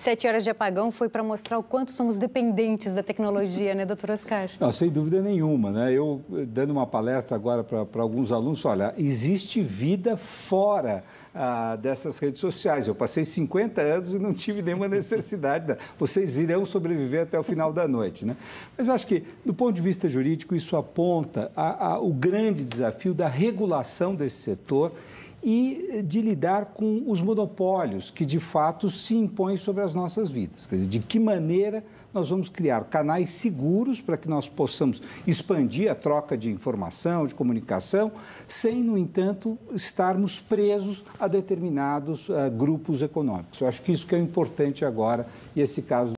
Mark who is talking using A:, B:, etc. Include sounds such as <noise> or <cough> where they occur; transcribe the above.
A: Sete horas de apagão foi para mostrar o quanto somos dependentes da tecnologia, né, doutor Oscar?
B: Não, sem dúvida nenhuma, né? Eu, eh, dando uma palestra agora para alguns alunos, olha, existe vida fora ah, dessas redes sociais. Eu passei 50 anos e não tive nenhuma <laughs> necessidade. Né? Vocês irão sobreviver até o final da noite. Né? Mas eu acho que, do ponto de vista jurídico, isso aponta a, a, o grande desafio da regulação desse setor e eh, de lidar com os monopólios que de fato se impõem sobre as nossas vidas. Quer dizer, de que maneira nós vamos criar canais seguros para que nós possamos expandir a troca de informação, de comunicação, sem, no entanto, estarmos presos a determinados uh, grupos econômicos. Eu acho que isso que é importante agora e esse caso